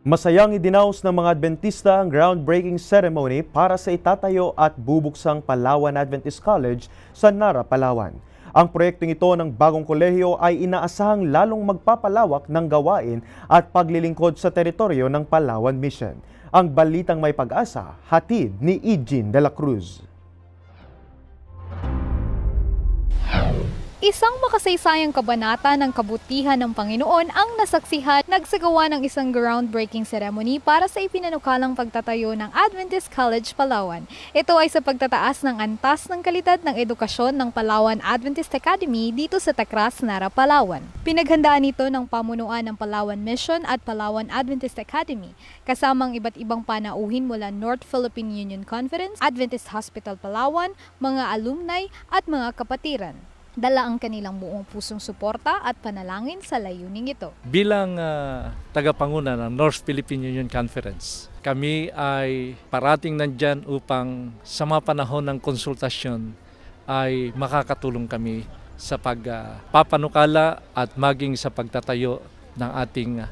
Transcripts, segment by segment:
Masayang idinaos ng mga Adventista ang groundbreaking ceremony para sa itatayo at bubuksang Palawan Adventist College sa Nara, Palawan. Ang proyektong ito ng bagong kolehiyo ay inaasahang lalong magpapalawak ng gawain at paglilingkod sa teritoryo ng Palawan Mission. Ang balitang may pag-asa, hatid ni Eugene de la Cruz. Isang makasaysayang kabanata ng kabutihan ng Panginoon ang nasaksihan nagsagawa ng isang groundbreaking ceremony para sa ipinanukalang pagtatayo ng Adventist College Palawan. Ito ay sa pagtataas ng antas ng kalidad ng edukasyon ng Palawan Adventist Academy dito sa Takras, Nara, Palawan. Pinaghandaan ito ng pamunuan ng Palawan Mission at Palawan Adventist Academy, kasamang iba't ibang panauhin mula North Philippine Union Conference, Adventist Hospital Palawan, mga alumni at mga kapatiran dala ang kanilang buong pusong suporta at panalangin sa layuning ito. Bilang uh, tagapanguna ng North Philippine Union Conference, kami ay parating nandyan upang sa mga panahon ng konsultasyon ay makakatulong kami sa pagpapanukala uh, at maging sa pagtatayo ng ating ah,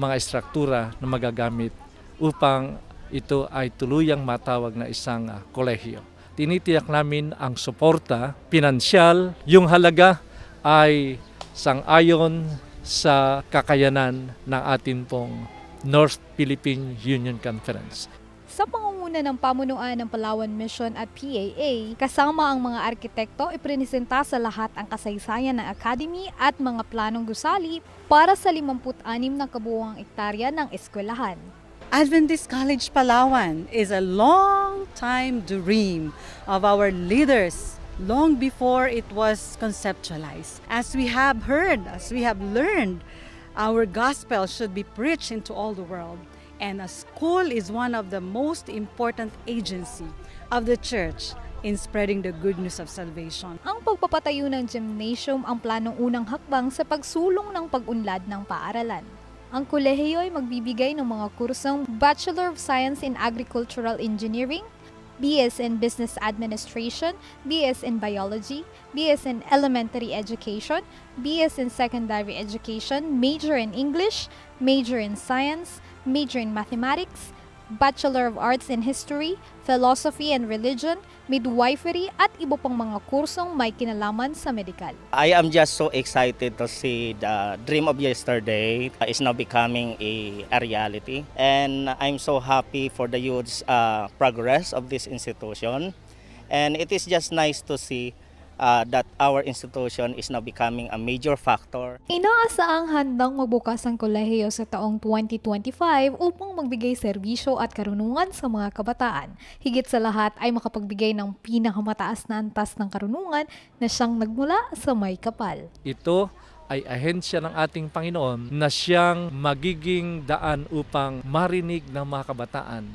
mga estruktura na magagamit upang ito ay tuluyang matawag na isang uh, kolehiyo tinitiyak namin ang suporta, pinansyal, yung halaga ay sangayon sa kakayanan ng atin pong North Philippine Union Conference. Sa pangunguna ng pamunuan ng Palawan Mission at PAA, kasama ang mga arkitekto, ipresenta sa lahat ang kasaysayan ng academy at mga planong gusali para sa 56 na kabuuang ektarya ng eskwelahan. Adventist College Palawan is a long time dream of our leaders long before it was conceptualized. As we have heard, as we have learned, our gospel should be preached into all the world. And a school is one of the most important agency of the church in spreading the good news of salvation. Ang pagpapatayo ng gymnasium ang planong unang hakbang sa pagsulong ng pag-unlad ng paaralan ang kolehiyo ay magbibigay ng mga kursong Bachelor of Science in Agricultural Engineering, BS in Business Administration, BS in Biology, BS in Elementary Education, BS in Secondary Education, Major in English, Major in Science, Major in Mathematics, Bachelor of Arts in History, Philosophy and Religion, Midwifery at iba pang mga kursong may kinalaman sa medical. I am just so excited to see the dream of yesterday uh, is now becoming a, reality and I'm so happy for the huge uh, progress of this institution and it is just nice to see uh, that our institution is now becoming a major factor. Inaasaang handang magbukas ang kolehiyo sa taong 2025 upang magbigay serbisyo at karunungan sa mga kabataan. Higit sa lahat ay makapagbigay ng pinakamataas na antas ng karunungan na siyang nagmula sa may kapal. Ito ay ahensya ng ating Panginoon na siyang magiging daan upang marinig ng mga kabataan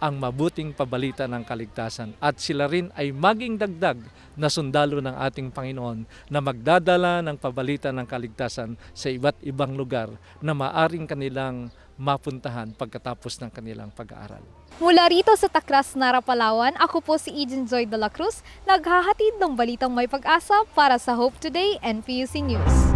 ang mabuting pabalita ng kaligtasan at sila rin ay maging dagdag na sundalo ng ating Panginoon na magdadala ng pabalita ng kaligtasan sa iba't ibang lugar na maaring kanilang mapuntahan pagkatapos ng kanilang pag-aaral. Mula rito sa Takras, Nara, Palawan, ako po si Ejin Joy de la Cruz, naghahatid ng balitang may pag-asa para sa Hope Today and News.